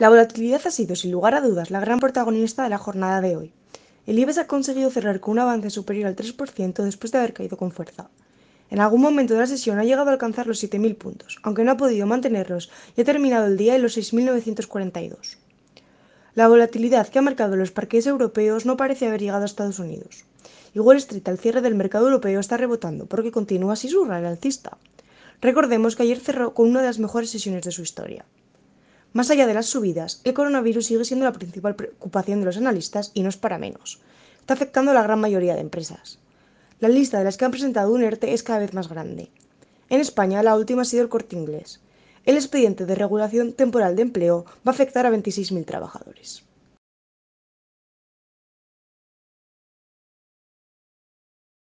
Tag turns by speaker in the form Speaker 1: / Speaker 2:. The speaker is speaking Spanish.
Speaker 1: La volatilidad ha sido, sin lugar a dudas, la gran protagonista de la jornada de hoy. El IBEX ha conseguido cerrar con un avance superior al 3% después de haber caído con fuerza. En algún momento de la sesión ha llegado a alcanzar los 7.000 puntos, aunque no ha podido mantenerlos y ha terminado el día en los 6.942. La volatilidad que ha marcado los parques europeos no parece haber llegado a Estados Unidos. Y Wall Street al cierre del mercado europeo está rebotando porque continúa así su el alcista. Recordemos que ayer cerró con una de las mejores sesiones de su historia. Más allá de las subidas, el coronavirus sigue siendo la principal preocupación de los analistas y no es para menos. Está afectando a la gran mayoría de empresas. La lista de las que han presentado un ERTE es cada vez más grande. En España, la última ha sido el corte inglés. El expediente de regulación temporal de empleo va a afectar a 26.000 trabajadores.